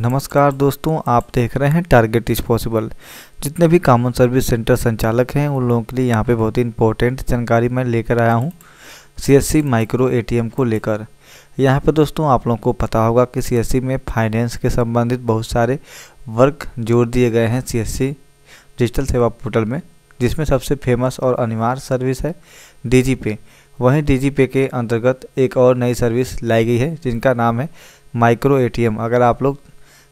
नमस्कार दोस्तों आप देख रहे हैं टारगेट इज पॉसिबल जितने भी कॉमन सर्विस सेंटर संचालक हैं उन लोगों के लिए यहाँ पे बहुत ही इंपॉर्टेंट जानकारी मैं लेकर आया हूँ सीएससी माइक्रो एटीएम को लेकर यहाँ पे दोस्तों आप लोगों को पता होगा कि सीएससी में फाइनेंस के संबंधित बहुत सारे वर्क जोड़ दिए गए हैं सी डिजिटल सेवा पोर्टल में जिसमें सबसे फेमस और अनिवार्य सर्विस है डी पे वहीं डी पे के अंतर्गत एक और नई सर्विस लाई गई है जिनका नाम है माइक्रो एटीएम अगर आप लोग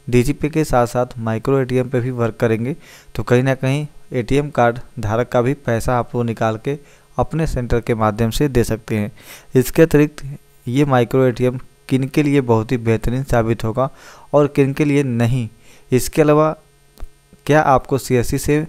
डीजीपी के साथ साथ माइक्रो एटीएम पे भी वर्क करेंगे तो कहीं ना कहीं एटीएम कार्ड धारक का भी पैसा आप लोग निकाल के अपने सेंटर के माध्यम से दे सकते हैं इसके अतिरिक्त ये माइक्रो एटीएम किन के लिए बहुत ही बेहतरीन साबित होगा और किन के लिए नहीं इसके अलावा क्या आपको सी से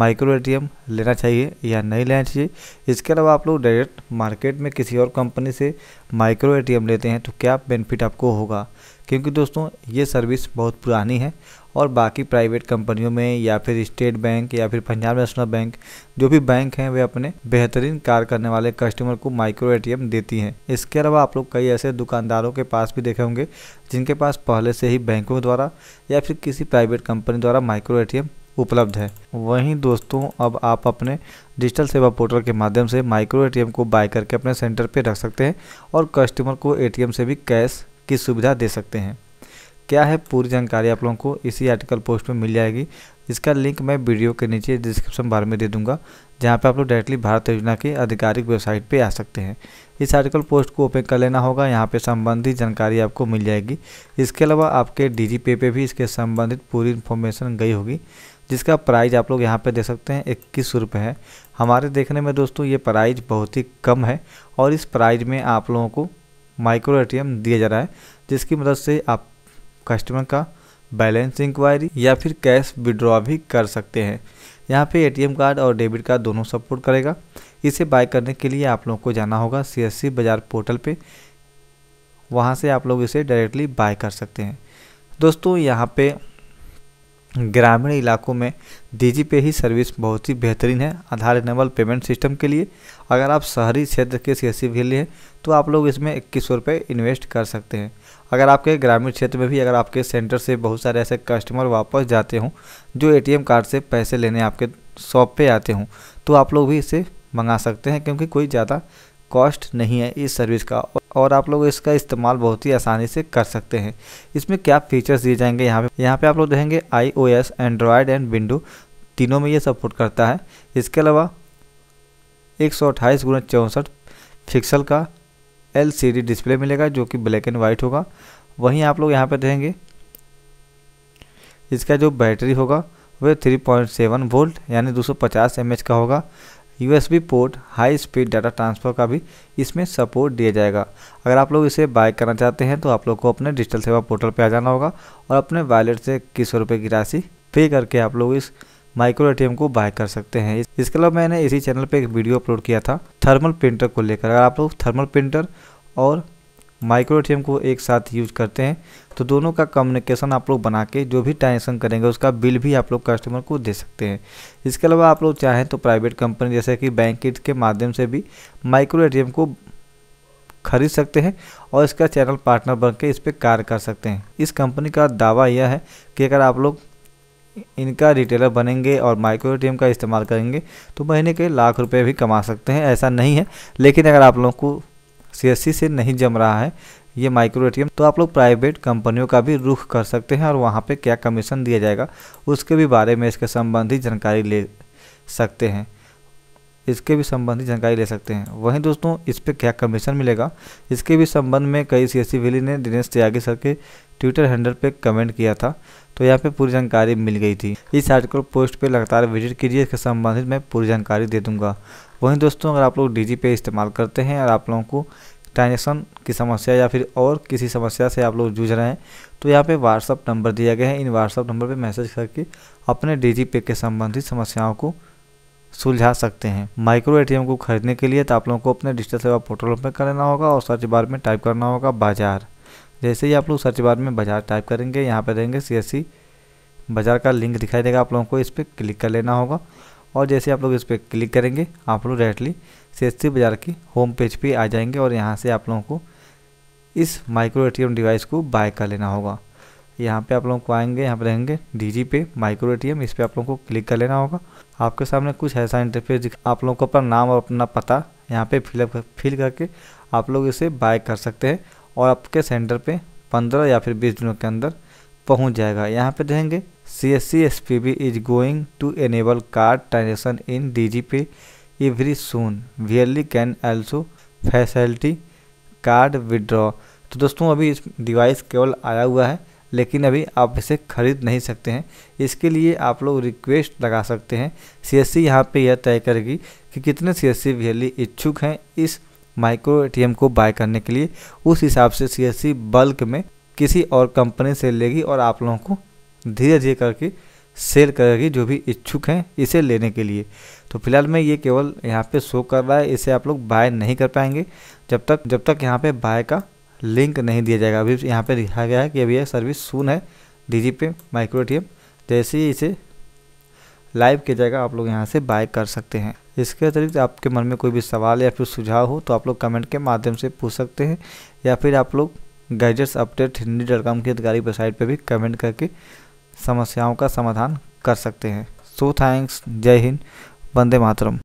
माइक्रो एटीएम लेना चाहिए या नहीं लेना चाहिए इसके अलावा आप लोग डायरेक्ट मार्केट में किसी और कंपनी से माइक्रो एटीएम लेते हैं तो क्या बेनिफिट आपको होगा क्योंकि दोस्तों ये सर्विस बहुत पुरानी है और बाकी प्राइवेट कंपनियों में या फिर स्टेट बैंक या फिर पंजाब नेशनल बैंक जो भी बैंक हैं वे अपने बेहतरीन कार्य करने वाले कस्टमर को माइक्रो एटीएम देती हैं इसके अलावा आप लोग कई ऐसे दुकानदारों के पास भी देखे होंगे जिनके पास पहले से ही बैंकों द्वारा या फिर किसी प्राइवेट कंपनी द्वारा माइक्रो ए उपलब्ध है वहीं दोस्तों अब आप अपने डिजिटल सेवा पोर्टल के माध्यम से माइक्रो एटीएम को बाय करके अपने सेंटर पर रख सकते हैं और कस्टमर को एटीएम से भी कैश की सुविधा दे सकते हैं क्या है पूरी जानकारी आप लोगों को इसी आर्टिकल पोस्ट में मिल जाएगी इसका लिंक मैं वीडियो के नीचे डिस्क्रिप्शन बार में दे दूंगा जहां पे आप लोग डायरेक्टली भारत योजना की आधिकारिक वेबसाइट पे आ सकते हैं इस आर्टिकल पोस्ट को ओपन कर लेना होगा यहां पे संबंधित जानकारी आपको मिल जाएगी इसके अलावा आपके डी पे, पे भी इसके संबंधित पूरी इन्फॉर्मेशन गई होगी जिसका प्राइज़ आप लोग यहाँ पर दे सकते हैं इक्कीस रुपये है हमारे देखने में दोस्तों ये प्राइज बहुत ही कम है और इस प्राइज में आप लोगों को माइक्रो एटीएम दिया जा रहा है जिसकी मदद से आप कस्टमर का बैलेंस इंक्वायरी या फिर कैश विड्रॉ भी कर सकते हैं यहाँ पे एटीएम कार्ड और डेबिट कार्ड दोनों सपोर्ट करेगा इसे बाय करने के लिए आप लोगों को जाना होगा सीएससी बाज़ार पोर्टल पे वहाँ से आप लोग इसे डायरेक्टली बाय कर सकते हैं दोस्तों यहाँ पे ग्रामीण इलाकों में डी पे ही सर्विस बहुत ही बेहतरीन है आधार इनेबल पेमेंट सिस्टम के लिए अगर आप शहरी क्षेत्र के सी के हैं तो आप लोग इसमें इक्कीस सौ रुपये इन्वेस्ट कर सकते हैं अगर आपके ग्रामीण क्षेत्र में भी अगर आपके सेंटर से बहुत सारे ऐसे कस्टमर वापस जाते हों जो ए कार्ड से पैसे लेने आपके शॉप पर आते हों तो आप लोग भी इसे मंगा सकते हैं क्योंकि कोई ज़्यादा कॉस्ट नहीं है इस सर्विस का और आप लोग इसका इस्तेमाल बहुत ही आसानी से कर सकते हैं इसमें क्या फीचर्स दिए जाएंगे यहाँ पे यहाँ पे आप लोग देखेंगे I O S android and window तीनों में ये सपोर्ट करता है इसके अलावा एक सौ अट्ठाईस गुना चौंसठ पिक्सल का एल सी डी डिस्प्ले मिलेगा जो कि ब्लैक एंड वाइट होगा वहीं आप लोग यहाँ पर देखेंगे इसका जो बैटरी होगा वह 3.7 वोल्ट यानी 250 एच का होगा USB port high speed data transfer का भी इसमें सपोर्ट दिया जाएगा अगर आप लोग इसे बाय करना चाहते हैं तो आप लोग को अपने डिजिटल सेवा पोर्टल पर आ जाना होगा और अपने वैलेट से इक्कीस सौ की राशि पे करके आप लोग इस माइक्रो एटीएम को बाय कर सकते हैं इसके अलावा मैंने इसी चैनल पर एक वीडियो अपलोड किया था थर्मल प्रिंटर को लेकर अगर आप लोग थर्मल प्रिंटर और माइक्रोटीएम को एक साथ यूज करते हैं तो दोनों का कम्युनिकेशन आप लोग बना के जो भी ट्रांजेक्शन करेंगे उसका बिल भी आप लोग कस्टमर को दे सकते हैं इसके अलावा आप लोग चाहें तो प्राइवेट कंपनी जैसे कि बैंक के माध्यम से भी माइक्रो ए को खरीद सकते हैं और इसका चैनल पार्टनर बन के इस पर कार्य कर सकते हैं इस कंपनी का दावा यह है कि अगर आप लोग इनका रिटेलर बनेंगे और माइक्रो ए का इस्तेमाल करेंगे तो महीने के लाख रुपए भी कमा सकते हैं ऐसा नहीं है लेकिन अगर आप लोगों को सी से नहीं जम रहा है ये माइक्रो एटीएम तो आप लोग प्राइवेट कंपनियों का भी रुख कर सकते हैं और वहाँ पे क्या कमीशन दिया जाएगा उसके भी बारे में इसके संबंधी जानकारी ले सकते हैं इसके भी संबंधी जानकारी ले सकते हैं वहीं दोस्तों इस पर क्या कमीशन मिलेगा इसके भी संबंध में कई सी एस ने दिनेश त्यागी सर के ट्विटर हैंडल पर कमेंट किया था तो यहाँ पे पूरी जानकारी मिल गई थी इस आर्टिकल पोस्ट पे लगातार विजिट कीजिए इसके संबंधित मैं पूरी जानकारी दे दूंगा वहीं दोस्तों अगर आप लोग डी पे इस्तेमाल करते हैं और आप लोगों को ट्रांजेक्शन की समस्या या फिर और किसी समस्या से आप लोग जूझ रहे हैं तो यहाँ पे व्हाट्सअप नंबर दिया गया है इन व्हाट्सअप नंबर पे मैसेज करके अपने डी पे के संबंधित समस्याओं को सुलझा सकते हैं माइक्रो एटीएम को खरीदने के लिए तो आप लोगों को अपने डिजिटल सेवा पोर्टल पर करना होगा और सर्च बार में टाइप करना होगा बाजार जैसे ही आप लोग सर्च बार में बाजार टाइप करेंगे यहाँ पर देंगे सी बाज़ार का लिंक दिखाई देगा आप लोगों को इस पर क्लिक कर लेना होगा और जैसे आप लोग इस पर क्लिक करेंगे आप लोग डायरेक्टली सी बाज़ार की होम पेज पे आ जाएंगे और यहाँ से आप लोगों को इस माइक्रो एटीएम डिवाइस को बाय कर लेना होगा यहाँ पे आप लोगों को आएंगे यहाँ पे रहेंगे डी पे माइक्रो एटीएम इस पर आप लोगों को क्लिक कर लेना होगा आपके सामने कुछ ऐसा इंटरफेस आप लोगों को अपना नाम और अपना पता यहाँ पे फिलअप फिल करके आप लोग इसे बाय कर सकते हैं और आपके सेंटर पे पंद्रह या फिर बीस दिनों के अंदर पहुंच जाएगा यहाँ पे देखेंगे C S C S P B is going to enable card transaction in D G pay every son wearily can also facility card withdraw तो दोस्तों अभी इस डिवाइस केवल आया हुआ है लेकिन अभी आप इसे खरीद नहीं सकते हैं इसके लिए आप लोग रिक्वेस्ट लगा सकते हैं सी एस सी यहाँ पर यह तय करेगी कि कितने सी एस सी वी इच्छुक हैं इस माइक्रो एटीएम को बाय करने के लिए उस हिसाब से सी एस सी बल्क में किसी और कंपनी से लेगी और आप लोगों को धीरे धीरे करके सेल करेगी जो भी इच्छुक हैं इसे लेने के लिए तो फिलहाल मैं ये केवल यहाँ पे शो कर रहा है इसे आप लोग बाय नहीं कर पाएंगे जब तक जब तक यहाँ पे बाय का लिंक नहीं दिया जाएगा अभी यहाँ पे लिखा गया है कि अभी यह सर्विस सून है डी पे माइक्रो ए जैसे ही इसे लाइव किया जाएगा आप लोग यहाँ से बाय कर सकते हैं इसके अतिरिक्त आपके मन में कोई भी सवाल या फिर सुझाव हो तो आप लोग कमेंट के माध्यम से पूछ सकते हैं या फिर आप लोग gadgets update Hindi dot com की आधिकारिक वेबसाइट पर भी कमेंट करके समस्याओं का समाधान कर सकते हैं सो थैंक्स जय हिंद वंदे मातरम